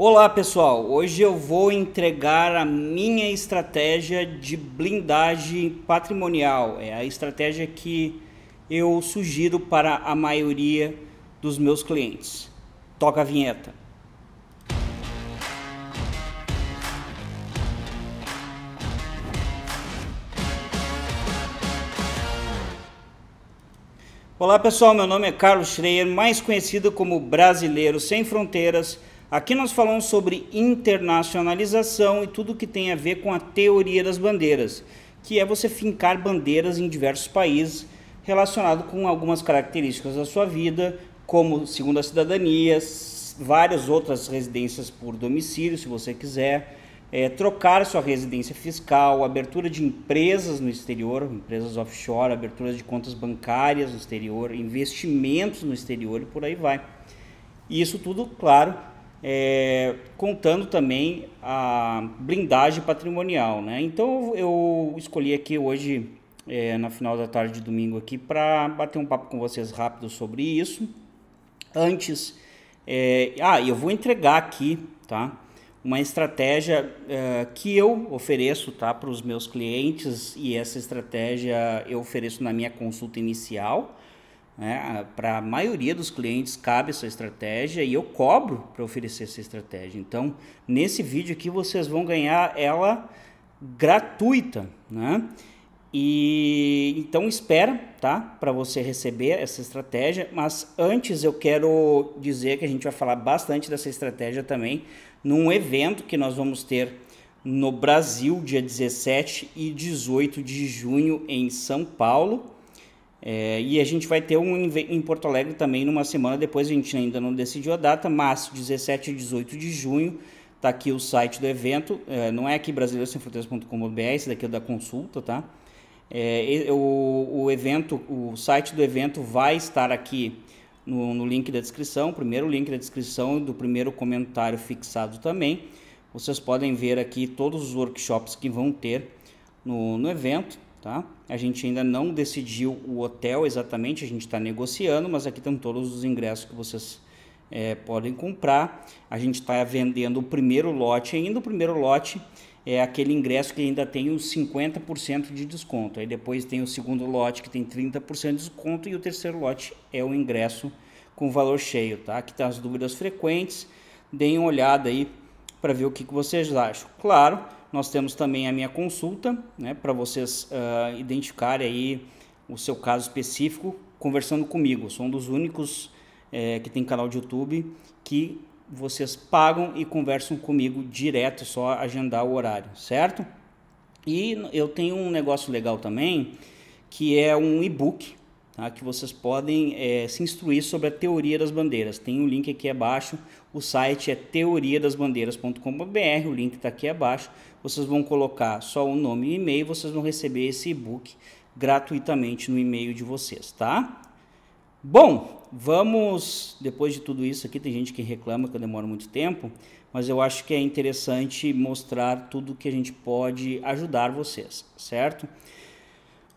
Olá pessoal, hoje eu vou entregar a minha estratégia de blindagem patrimonial. É a estratégia que eu sugiro para a maioria dos meus clientes. Toca a vinheta. Olá pessoal, meu nome é Carlos Schreier, mais conhecido como Brasileiro Sem Fronteiras Aqui nós falamos sobre internacionalização e tudo que tem a ver com a teoria das bandeiras, que é você fincar bandeiras em diversos países relacionado com algumas características da sua vida, como segunda cidadania, várias outras residências por domicílio, se você quiser, é, trocar sua residência fiscal, abertura de empresas no exterior, empresas offshore, abertura de contas bancárias no exterior, investimentos no exterior e por aí vai. E isso tudo, claro, é, contando também a blindagem patrimonial. Né? Então eu escolhi aqui hoje, é, na final da tarde de domingo aqui, para bater um papo com vocês rápido sobre isso. Antes, é, ah, eu vou entregar aqui, tá? Uma estratégia é, que eu ofereço tá, para os meus clientes, e essa estratégia eu ofereço na minha consulta inicial para né? a maioria dos clientes cabe essa estratégia e eu cobro para oferecer essa estratégia. Então, nesse vídeo aqui vocês vão ganhar ela gratuita, né? E então espera, tá? Para você receber essa estratégia, mas antes eu quero dizer que a gente vai falar bastante dessa estratégia também num evento que nós vamos ter no Brasil dia 17 e 18 de junho em São Paulo é, e a gente vai ter um em Porto Alegre também numa semana depois, a gente ainda não decidiu a data, mas 17 e 18 de junho, tá aqui o site do evento, é, não é aqui brasileirosemfronteiras.com.br, esse daqui é da consulta, tá? É, o, o evento, o site do evento vai estar aqui no, no link da descrição, primeiro link da descrição e do primeiro comentário fixado também. Vocês podem ver aqui todos os workshops que vão ter no, no evento Tá? A gente ainda não decidiu o hotel exatamente, a gente está negociando, mas aqui estão todos os ingressos que vocês é, podem comprar. A gente está vendendo o primeiro lote ainda. O primeiro lote é aquele ingresso que ainda tem os 50% de desconto. Aí depois tem o segundo lote que tem 30% de desconto e o terceiro lote é o ingresso com valor cheio, tá? Aqui tá as dúvidas frequentes. Deem uma olhada aí para ver o que, que vocês acham. Claro, nós temos também a minha consulta, né, para vocês uh, identificarem aí o seu caso específico, conversando comigo. Sou um dos únicos é, que tem canal de YouTube que vocês pagam e conversam comigo direto, só agendar o horário, certo? E eu tenho um negócio legal também, que é um e-book, tá? que vocês podem é, se instruir sobre a teoria das bandeiras. Tem o um link aqui abaixo, o site é teoriadasbandeiras.com.br, o link está aqui abaixo vocês vão colocar só o nome e o e-mail, vocês vão receber esse e-book gratuitamente no e-mail de vocês, tá? Bom, vamos, depois de tudo isso aqui, tem gente que reclama que eu demoro muito tempo, mas eu acho que é interessante mostrar tudo que a gente pode ajudar vocês, certo?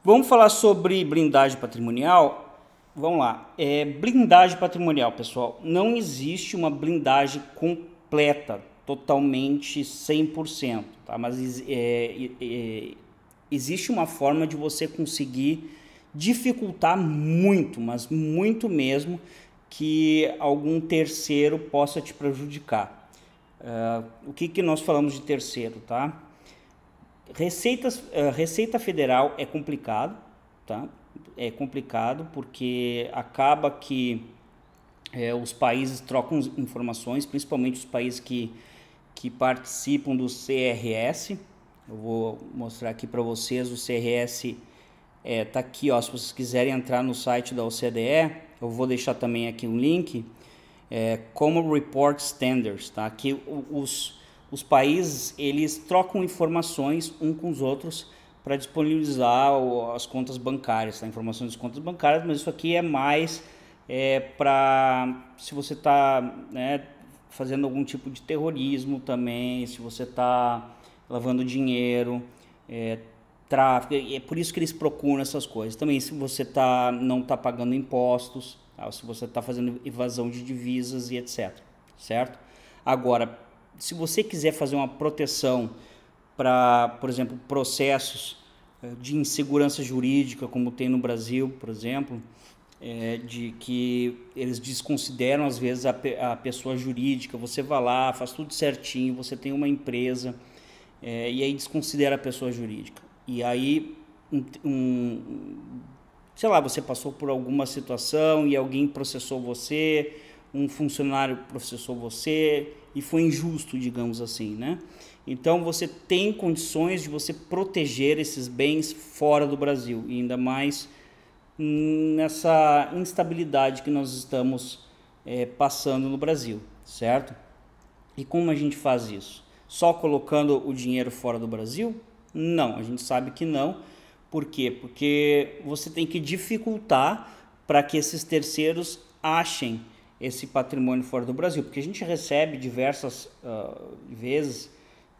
Vamos falar sobre blindagem patrimonial? Vamos lá. É, blindagem patrimonial, pessoal. Não existe uma blindagem completa, totalmente 100%, tá? Mas é, é, existe uma forma de você conseguir dificultar muito, mas muito mesmo, que algum terceiro possa te prejudicar. Uh, o que, que nós falamos de terceiro, tá? Receitas, uh, Receita Federal é complicado, tá? É complicado porque acaba que é, os países trocam informações, principalmente os países que que participam do CRS. Eu vou mostrar aqui para vocês o CRS está é, aqui, ó, se vocês quiserem entrar no site da OCDE, eu vou deixar também aqui um link, é, como Report Standards, tá? Aqui os, os países, eles trocam informações um com os outros para disponibilizar as contas bancárias, tá? Informações das contas bancárias, mas isso aqui é mais é, para se você está né, fazendo algum tipo de terrorismo também, se você está lavando dinheiro, é, tráfico, é por isso que eles procuram essas coisas. Também se você tá, não está pagando impostos, tá? se você está fazendo evasão de divisas e etc. Certo? Agora, se você quiser fazer uma proteção para, por exemplo, processos eh, de insegurança jurídica, como tem no Brasil, por exemplo, é, de que eles desconsideram às vezes a, a, pessoa jurídica. Você vai lá, faz tudo certinho, você tem uma empresa é, e aí desconsidera a pessoa jurídica. E aí, um, um, sei lá, você passou por alguma situação e alguém processou você, um funcionário processou você e foi injusto, digamos assim, né? Então você tem condições de você proteger esses bens fora do Brasil e ainda mais nessa instabilidade que nós estamos é, passando no Brasil, certo? E como a gente faz isso? Só colocando o dinheiro fora do Brasil? Não, a gente sabe que não. Por quê? Porque você tem que dificultar para que esses terceiros achem esse patrimônio fora do Brasil, porque a gente recebe diversas uh, vezes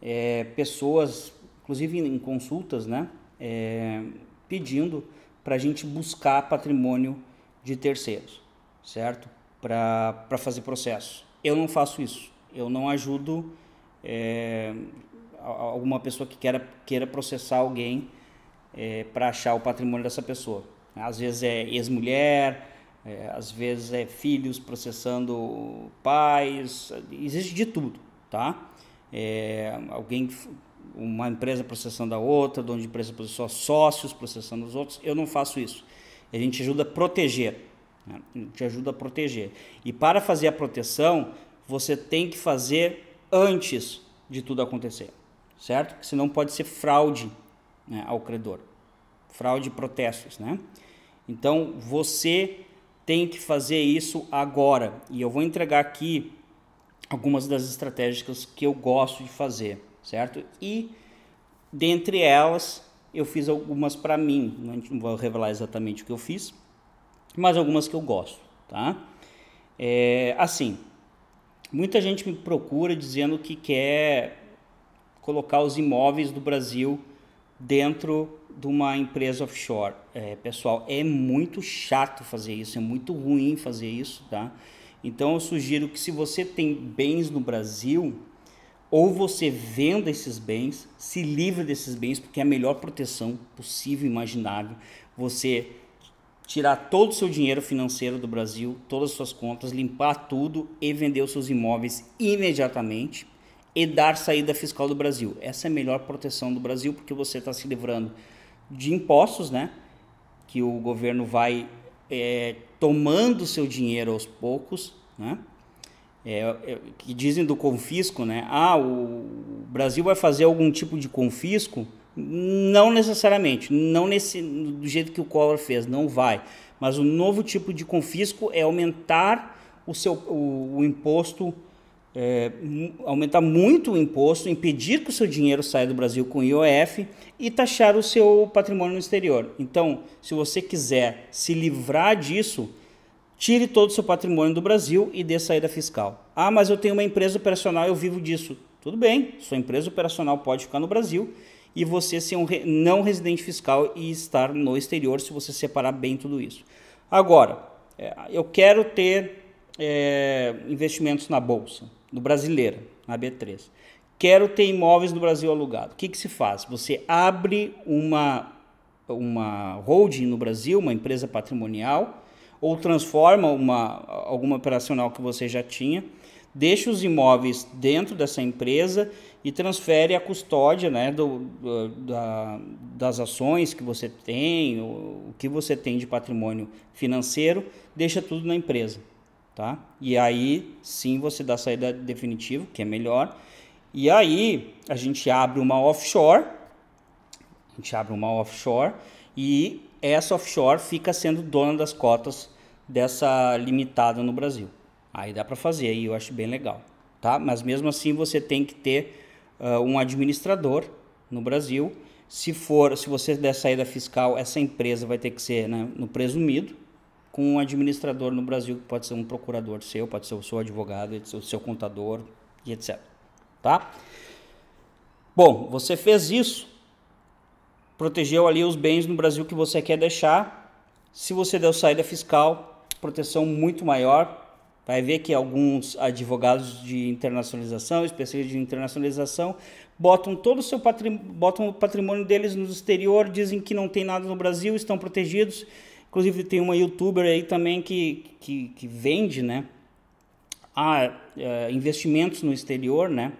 é, pessoas, inclusive em consultas, né, é, pedindo para a gente buscar patrimônio de terceiros, certo? Para fazer processo. Eu não faço isso. Eu não ajudo é, alguma pessoa que queira, queira processar alguém é, eh, para achar o patrimônio dessa pessoa. Às vezes é ex-mulher, é, às vezes é filhos processando pais, existe de tudo, tá? É, alguém uma empresa processando a outra, dono de empresa processando sócios, processando os outros. Eu não faço isso. A gente ajuda a proteger. Né? A gente ajuda a proteger. E para fazer a proteção, você tem que fazer antes de tudo acontecer, certo? Porque senão pode ser fraude né, ao credor. Fraude e protestos, né? Então, você tem que fazer isso agora. E eu vou entregar aqui algumas das estratégias que eu gosto de fazer certo? E dentre elas eu fiz algumas para mim, não vou revelar exatamente o que eu fiz, mas algumas que eu gosto, tá? É, assim, muita gente me procura dizendo que quer colocar os imóveis do Brasil dentro de uma empresa offshore. É, pessoal, é muito chato fazer isso, é muito ruim fazer isso, tá? Então eu sugiro que se você tem bens no Brasil, ou você venda esses bens, se livra desses bens, porque é a melhor proteção possível e imaginável. Você tirar todo o seu dinheiro financeiro do Brasil, todas as suas contas, limpar tudo e vender os seus imóveis imediatamente e dar saída fiscal do Brasil. Essa é a melhor proteção do Brasil, porque você está se livrando de impostos, né? Que o governo vai é, tomando seu dinheiro aos poucos, né? é, é, que dizem do confisco, né? Ah, o Brasil vai fazer algum tipo de confisco? Não necessariamente, não nesse do jeito que o Collor fez, não vai. Mas o novo tipo de confisco é aumentar o seu o, o imposto, é, aumentar muito o imposto, impedir que o seu dinheiro saia do Brasil com IOF e taxar o seu patrimônio no exterior. Então, se você quiser se livrar disso, Tire todo o seu patrimônio do Brasil e dê saída fiscal. Ah, mas eu tenho uma empresa operacional, eu vivo disso. Tudo bem, sua empresa operacional pode ficar no Brasil e você ser um não residente fiscal e estar no exterior se você separar bem tudo isso. Agora, é, eu quero ter é, investimentos na Bolsa, no Brasileira, na B3. Quero ter imóveis no Brasil alugado. O que, que se faz? Você abre uma, uma holding no Brasil, uma empresa patrimonial, ou transforma uma, alguma operacional que você já tinha, deixa os imóveis dentro dessa empresa e transfere a custódia né, do, da, das ações que você tem, o, que você tem de patrimônio financeiro, deixa tudo na empresa. Tá? E aí sim você dá saída definitiva, que é melhor. E aí a gente abre uma offshore, a gente abre uma offshore e essa offshore fica sendo dona das cotas dessa limitada no Brasil. Aí dá para fazer, aí eu acho bem legal, tá? Mas mesmo assim você tem que ter uh, um administrador no Brasil. Se for, se você der saída fiscal, essa empresa vai ter que ser né, no presumido, com um administrador no Brasil que pode ser um procurador seu, pode ser o seu advogado, o seu contador e etc. Tá? Bom, você fez isso, protegeu ali os bens no Brasil que você quer deixar. Se você deu saída fiscal, proteção muito maior. Vai ver que alguns advogados de internacionalização, especialistas de internacionalização, botam todo o seu patrimônio, botam o patrimônio deles no exterior, dizem que não tem nada no Brasil, estão protegidos. Inclusive tem uma youtuber aí também que, que, que vende, né? a eh, investimentos no exterior, né?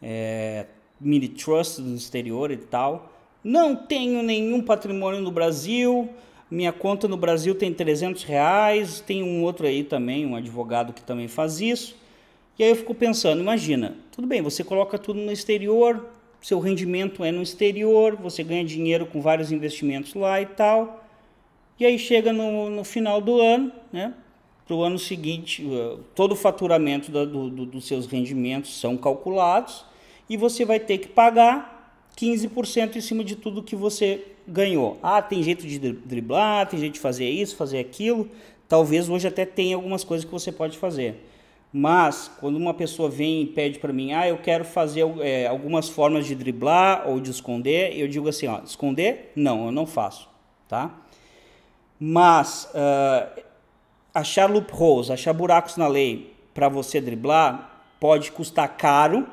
É, mini trust no exterior e tal. Não tenho nenhum patrimônio no Brasil. Minha conta no Brasil tem 300 reais. Tem um outro aí também, um advogado que também faz isso. E aí eu fico pensando, imagina, tudo bem, você coloca tudo no exterior, seu rendimento é no exterior, você ganha dinheiro com vários investimentos lá e tal. E aí chega no, no final do ano, né? Para o ano seguinte, eh, todo o faturamento da, do, do, dos seus rendimentos são calculados e você vai ter que pagar 15% em cima de tudo que você ganhou. Ah, tem jeito de driblar, tem jeito de fazer isso, fazer aquilo. Talvez hoje até tenha algumas coisas que você pode fazer. Mas quando uma pessoa vem e pede para mim, ah, eu quero fazer é, algumas formas de driblar ou de esconder, eu digo assim, ó, esconder? Não, eu não faço, tá? Mas uh, achar loopholes, achar buracos na lei para você driblar pode custar caro.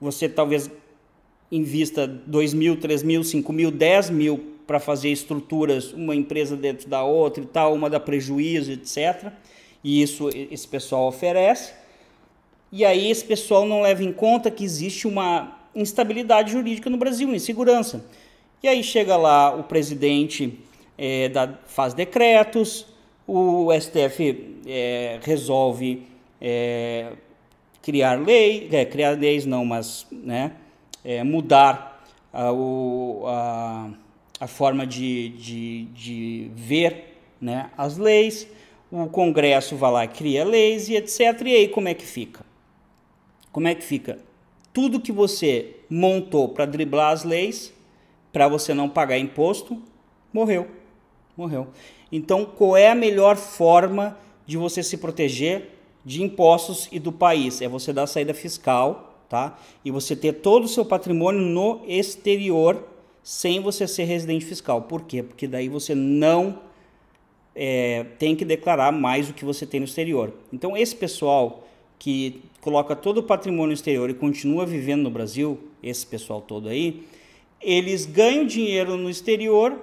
Você talvez invista 2 mil, 3 mil, 5 mil, 10 mil para fazer estruturas, uma empresa dentro da outra e tal, uma dá prejuízo, etc. E isso esse pessoal oferece. E aí esse pessoal não leva em conta que existe uma instabilidade jurídica no Brasil, insegurança. E aí chega lá o presidente é, da, faz decretos, o STF é, resolve é, criar lei, é, criar leis não, mas né, é, mudar a, o, a, a forma de, de, de ver né, as leis, o Congresso vai lá e cria leis e etc. E aí como é que fica? Como é que fica? Tudo que você montou para driblar as leis, para você não pagar imposto, morreu. Morreu. Então, qual é a melhor forma de você se proteger de impostos e do país? É você dar saída fiscal tá? E você ter todo o seu patrimônio no exterior sem você ser residente fiscal. Por quê? Porque daí você não é, tem que declarar mais o que você tem no exterior. Então esse pessoal que coloca todo o patrimônio exterior e continua vivendo no Brasil, esse pessoal todo aí, eles ganham dinheiro no exterior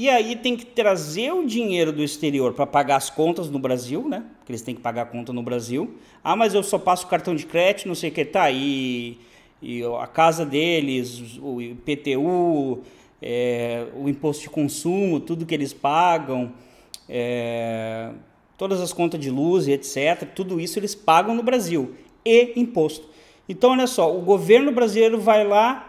e aí tem que trazer o dinheiro do exterior para pagar as contas no Brasil, né? Porque eles têm que pagar a conta no Brasil. Ah, mas eu só passo cartão de crédito, não sei o que, tá. E, e a casa deles, o IPTU, é, o imposto de consumo, tudo que eles pagam, é, todas as contas de luz e etc., tudo isso eles pagam no Brasil. E imposto. Então, olha só, o governo brasileiro vai lá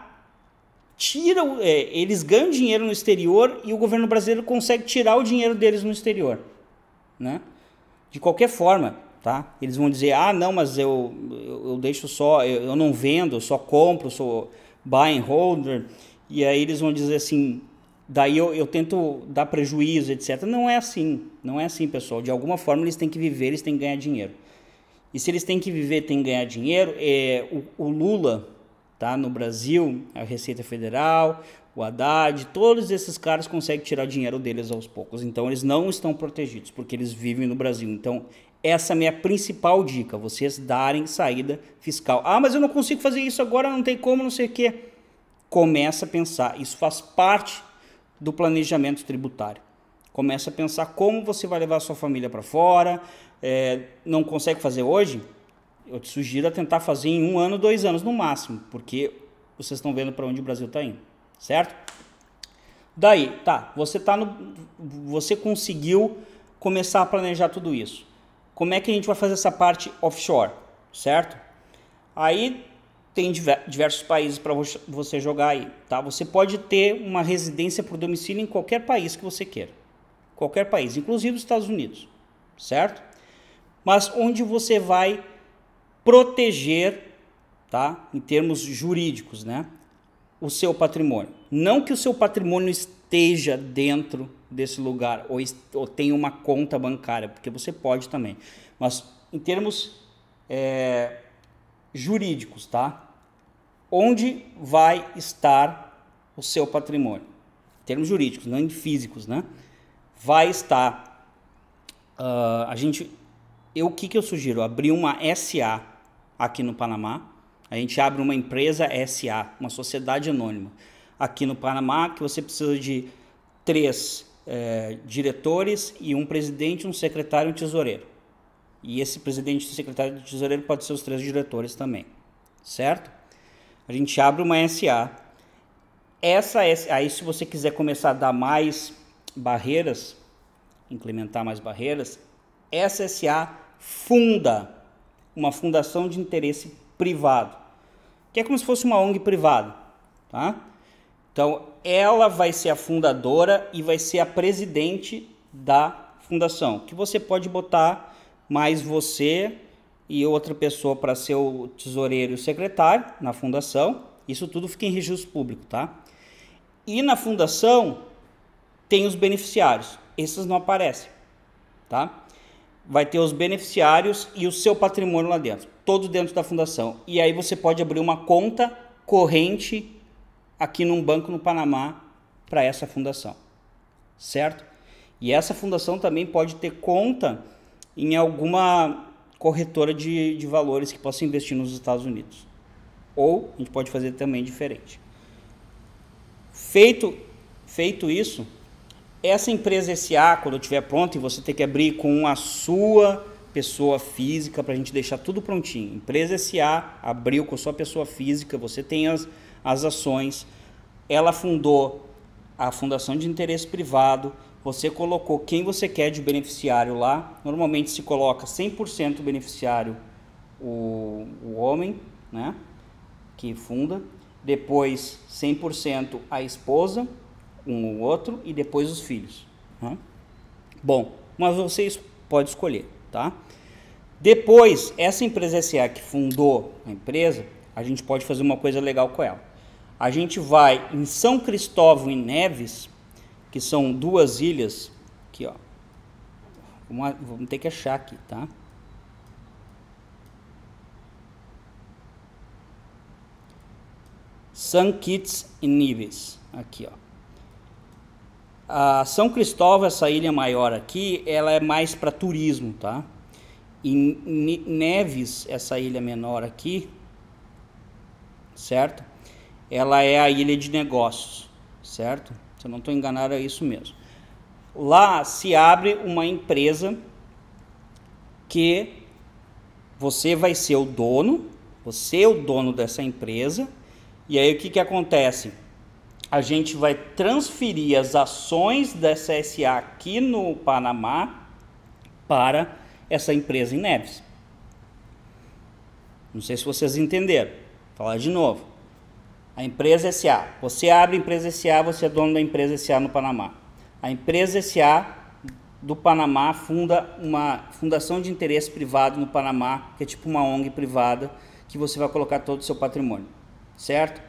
tiram, é, eles ganham dinheiro no exterior e o governo brasileiro consegue tirar o dinheiro deles no exterior, né? De qualquer forma, tá? Eles vão dizer, ah, não, mas eu, eu, eu deixo só, eu, eu, não vendo, eu só compro, sou buy and holder, e aí eles vão dizer assim, daí eu, eu tento dar prejuízo, etc. Não é assim, não é assim, pessoal. De alguma forma eles têm que viver, eles têm que ganhar dinheiro. E se eles têm que viver, têm que ganhar dinheiro, é, o, o Lula Tá? No Brasil, a Receita Federal, o Haddad, todos esses caras conseguem tirar dinheiro deles aos poucos. Então eles não estão protegidos, porque eles vivem no Brasil. Então essa é a minha principal dica, vocês darem saída fiscal. Ah, mas eu não consigo fazer isso agora, não tem como, não sei o quê. Começa a pensar, isso faz parte do planejamento tributário. Começa a pensar como você vai levar a sua família para fora, é, não consegue fazer hoje? eu te sugiro a tentar fazer em um ano, dois anos no máximo, porque vocês estão vendo para onde o Brasil está indo, certo? Daí, tá, você tá no, você conseguiu começar a planejar tudo isso. Como é que a gente vai fazer essa parte offshore, certo? Aí tem diversos países para você jogar aí, tá? Você pode ter uma residência por domicílio em qualquer país que você queira. Qualquer país, inclusive os Estados Unidos, certo? Mas onde você vai proteger, tá? Em termos jurídicos, né? O seu patrimônio. Não que o seu patrimônio esteja dentro desse lugar ou, ou tenha uma conta bancária, porque você pode também. Mas em termos é, jurídicos, tá? Onde vai estar o seu patrimônio? Em termos jurídicos, não em físicos, né? Vai estar. Uh, a gente eu, o que, que eu sugiro? Abrir uma SA aqui no Panamá. A gente abre uma empresa SA, uma sociedade anônima, aqui no Panamá, que você precisa de três é, diretores e um presidente, um secretário e um tesoureiro. E esse presidente, secretário e tesoureiro pode ser os três diretores também, certo? A gente abre uma SA. Essa SA, aí se você quiser começar a dar mais barreiras, implementar mais barreiras, SSA funda uma fundação de interesse privado, que é como se fosse uma ONG privada, tá? Então, ela vai ser a fundadora e vai ser a presidente da fundação, que você pode botar mais você e outra pessoa para ser o tesoureiro e o secretário na fundação. Isso tudo fica em registro público, tá? E na fundação tem os beneficiários. Esses não aparecem, tá? vai ter os beneficiários e o seu patrimônio lá dentro, todo dentro da fundação. E aí você pode abrir uma conta corrente aqui num banco no Panamá para essa fundação, certo? E essa fundação também pode ter conta em alguma corretora de, de valores que possa investir nos Estados Unidos. Ou a gente pode fazer também diferente. Feito, feito isso, essa empresa SA, quando estiver pronta, você tem que abrir com a sua pessoa física para a gente deixar tudo prontinho. Empresa SA abriu com a sua pessoa física, você tem as, as ações. Ela fundou a fundação de interesse privado, você colocou quem você quer de beneficiário lá. Normalmente se coloca 100% beneficiário o, o homem, né, que funda, depois 100% a esposa um o outro e depois os filhos. Né? Bom, mas vocês podem escolher, tá? Depois, essa empresa SA que fundou a empresa, a gente pode fazer uma coisa legal com ela. A gente vai em São Cristóvão e Neves, que são duas ilhas, aqui ó, vamos, vamos ter que achar aqui, tá? San Kitts e Neves, aqui ó. A São Cristóvão, essa ilha maior aqui, ela é mais para turismo, tá? E Neves, essa ilha menor aqui, certo? Ela é a ilha de negócios, certo? Se eu não estou enganado, é isso mesmo. Lá se abre uma empresa que você vai ser o dono, você é o dono dessa empresa. E aí o que, que acontece? a gente vai transferir as ações dessa SA aqui no Panamá para essa empresa em Neves. Não sei se vocês entenderam. Vou falar de novo. A empresa SA. Você abre a empresa SA, você é dono da empresa SA no Panamá. A empresa SA do Panamá funda uma fundação de interesse privado no Panamá, que é tipo uma ONG privada, que você vai colocar todo o seu patrimônio. Certo?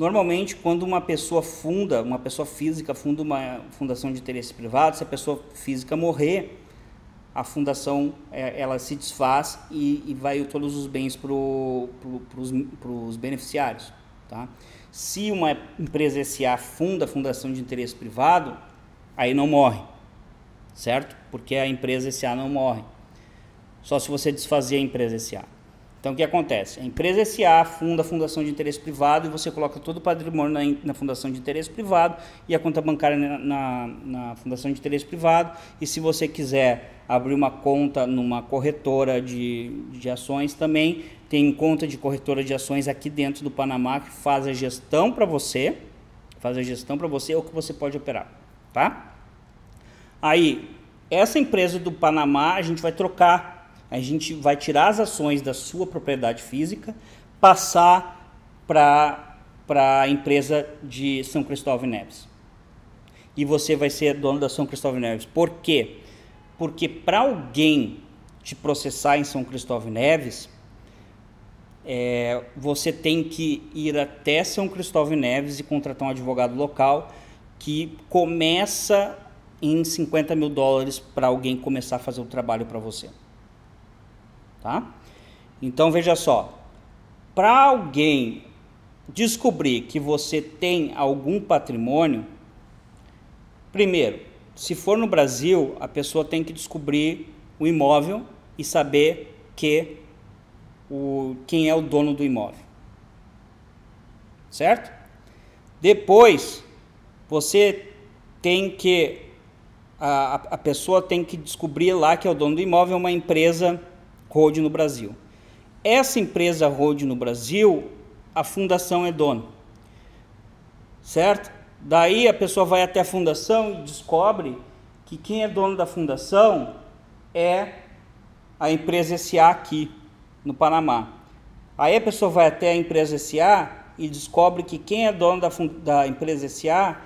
Normalmente, quando uma pessoa funda, uma pessoa física funda uma fundação de interesse privado, se a pessoa física morrer, a fundação é, ela se desfaz e, e vai todos os bens para os beneficiários. Tá? Se uma empresa SA funda a fundação de interesse privado, aí não morre, certo? Porque a empresa SA não morre. Só se você desfazer a empresa SA. Então, o que acontece? A empresa SA funda a fundação de interesse privado e você coloca todo o patrimônio na, na fundação de interesse privado e a conta bancária na, na, na, fundação de interesse privado. E se você quiser abrir uma conta numa corretora de, de ações, também tem conta de corretora de ações aqui dentro do Panamá que faz a gestão para você, faz a gestão para você é ou que você pode operar, tá? Aí, essa empresa do Panamá a gente vai trocar a gente vai tirar as ações da sua propriedade física, passar para a empresa de São Cristóvão Neves. E você vai ser dono da São Cristóvão Neves. Por quê? Porque para alguém te processar em São Cristóvão Neves, é, você tem que ir até São Cristóvão Neves e contratar um advogado local que começa em 50 mil dólares para alguém começar a fazer o trabalho para você tá? Então veja só, para alguém descobrir que você tem algum patrimônio, primeiro, se for no Brasil, a pessoa tem que descobrir o imóvel e saber que o, quem é o dono do imóvel. Certo? Depois, você tem que a, a pessoa tem que descobrir lá que é o dono do imóvel é uma empresa Road no Brasil. Essa empresa Road no Brasil, a fundação é dona. Certo? Daí a pessoa vai até a fundação e descobre que quem é dono da fundação é a empresa SA aqui no Panamá. Aí a pessoa vai até a empresa SA e descobre que quem é dono da, da empresa SA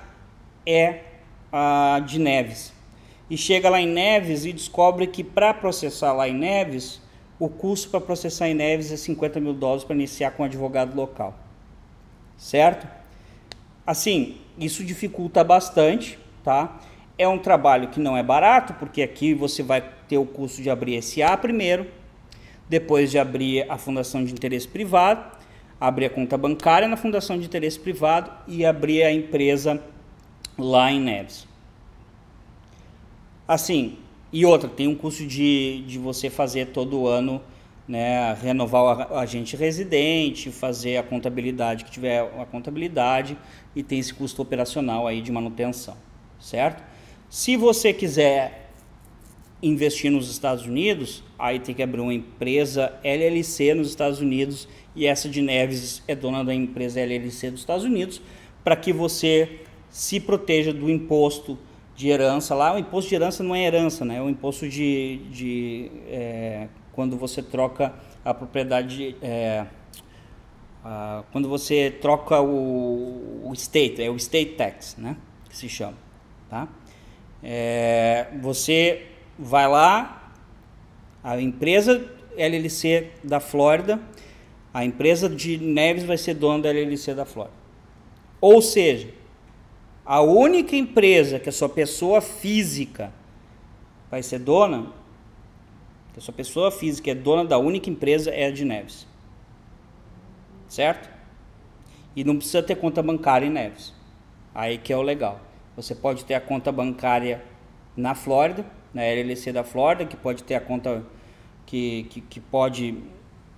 é a de Neves. E chega lá em Neves e descobre que para processar lá em Neves o custo para processar em Neves é 50 mil dólares para iniciar com um advogado local. Certo? Assim, isso dificulta bastante, tá? É um trabalho que não é barato, porque aqui você vai ter o custo de abrir SA A primeiro, depois de abrir a fundação de interesse privado, abrir a conta bancária na fundação de interesse privado e abrir a empresa lá em Neves. Assim, e outra, tem um custo de, de você fazer todo ano, né, renovar o agente residente, fazer a contabilidade que tiver a contabilidade e tem esse custo operacional aí de manutenção, certo? Se você quiser investir nos Estados Unidos, aí tem que abrir uma empresa LLC nos Estados Unidos e essa de Neves é dona da empresa LLC dos Estados Unidos para que você se proteja do imposto de herança lá. O imposto de herança não é herança, né? É o imposto de, de é, quando você troca a propriedade, é, quando você troca o, o state, é o state tax, né? Que se chama, tá? É, você vai lá, a empresa LLC da Flórida, a empresa de Neves vai ser dona da LLC da Flórida. Ou seja, a única empresa que a sua pessoa física vai ser dona, que a sua pessoa física é dona da única empresa é a de Neves. Certo? E não precisa ter conta bancária em Neves. Aí que é o legal. Você pode ter a conta bancária na Flórida, na LLC da Flórida, que pode ter a conta que, que, que pode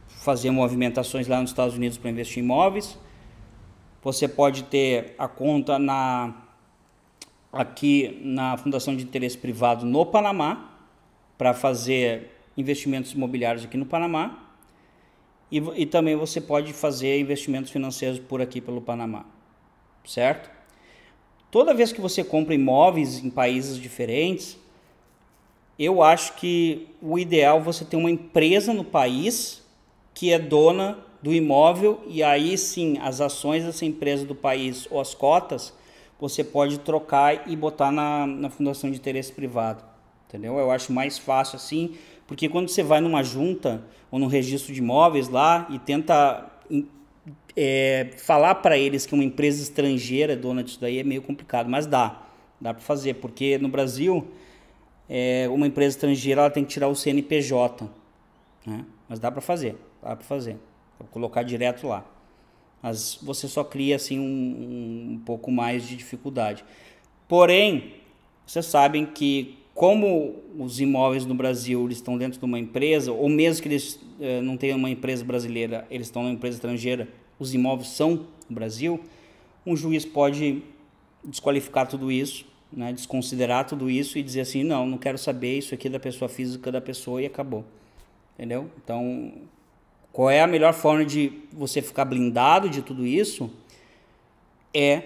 fazer movimentações lá nos Estados Unidos para investir em imóveis. Você pode ter a conta na aqui na Fundação de Interesse Privado no Panamá para fazer investimentos imobiliários aqui no Panamá. E, e, também você pode fazer investimentos financeiros por aqui pelo Panamá, certo? Toda vez que você compra imóveis em países diferentes, eu acho que o ideal é você ter uma empresa no país que é dona do imóvel e aí sim as ações dessa empresa do país ou as cotas você pode trocar e botar na, na fundação de interesse privado. Entendeu? Eu acho mais fácil assim, porque quando você vai numa junta ou no registro de imóveis lá e tenta é, falar para eles que uma empresa estrangeira é dona disso daí é meio complicado, mas dá. Dá para fazer, porque no Brasil, é, uma empresa estrangeira ela tem que tirar o CNPJ. Né? Mas dá para fazer, dá para fazer. Vou colocar direto lá. Mas você só cria assim um, um pouco mais de dificuldade. Porém, vocês sabem que como os imóveis no Brasil eles estão dentro de uma empresa, ou mesmo que eles eh, não tenham uma empresa brasileira, eles estão numa empresa estrangeira, os imóveis são no Brasil, um juiz pode desqualificar tudo isso, né, desconsiderar tudo isso e dizer assim, não, não quero saber isso aqui é da pessoa física da pessoa e acabou. Entendeu? Então, qual é a melhor forma de você ficar blindado de tudo isso? É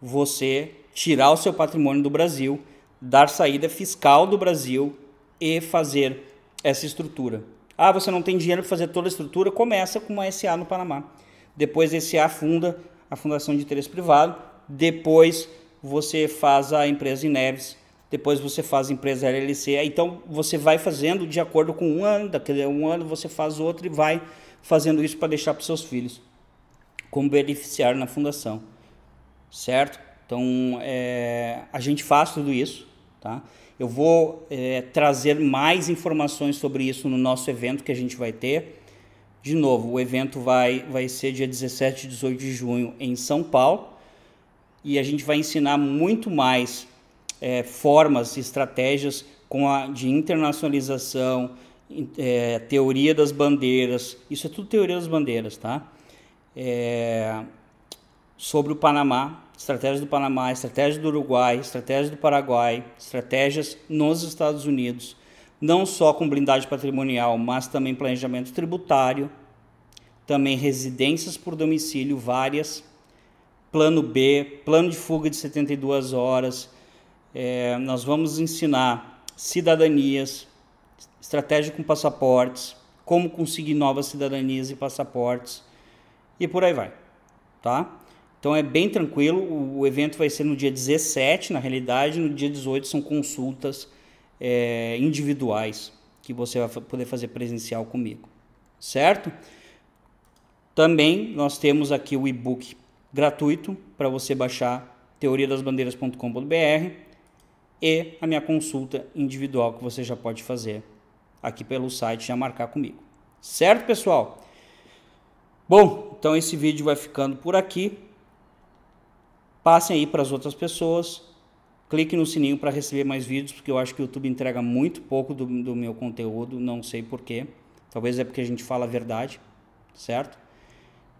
você tirar o seu patrimônio do Brasil, dar saída fiscal do Brasil e fazer essa estrutura. Ah, você não tem dinheiro para fazer toda a estrutura? Começa com uma SA no Panamá. Depois SA funda a Fundação de Interesse Privado, depois você faz a empresa em Neves, depois você faz a empresa LLC. Então você vai fazendo de acordo com um ano, daquele um ano você faz outro e vai fazendo isso para deixar para seus filhos, como beneficiário na fundação, certo? Então, é, a gente faz tudo isso, tá? Eu vou é, trazer mais informações sobre isso no nosso evento que a gente vai ter. De novo, o evento vai, vai ser dia 17 e 18 de junho em São Paulo e a gente vai ensinar muito mais é, formas e estratégias com a, de internacionalização, é, teoria das bandeiras, isso é tudo teoria das bandeiras, tá? É, sobre o Panamá, estratégias do Panamá, estratégia do Uruguai, estratégia do Paraguai, estratégias nos Estados Unidos, não só com blindagem patrimonial, mas também planejamento tributário, também residências por domicílio, várias, plano B, plano de fuga de 72 horas. É, nós vamos ensinar cidadanias, estratégia com passaportes, como conseguir novas cidadanias e passaportes e por aí vai, tá? Então é bem tranquilo, o evento vai ser no dia 17, na realidade, no dia 18 são consultas é, individuais que você vai poder fazer presencial comigo, certo? Também nós temos aqui o e-book gratuito para você baixar teoriadasbandeiras.com.br e a minha consulta individual que você já pode fazer aqui pelo site já marcar comigo. Certo, pessoal? Bom, então esse vídeo vai ficando por aqui. Passem aí para as outras pessoas. Clique no sininho para receber mais vídeos, porque eu acho que o YouTube entrega muito pouco do, do meu conteúdo, não sei porquê. Talvez é porque a gente fala a verdade, certo?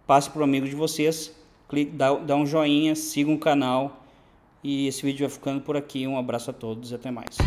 Passe para o amigo de vocês, clique, dá, dá um joinha, siga o canal. E esse vídeo vai ficando por aqui. Um abraço a todos e até mais.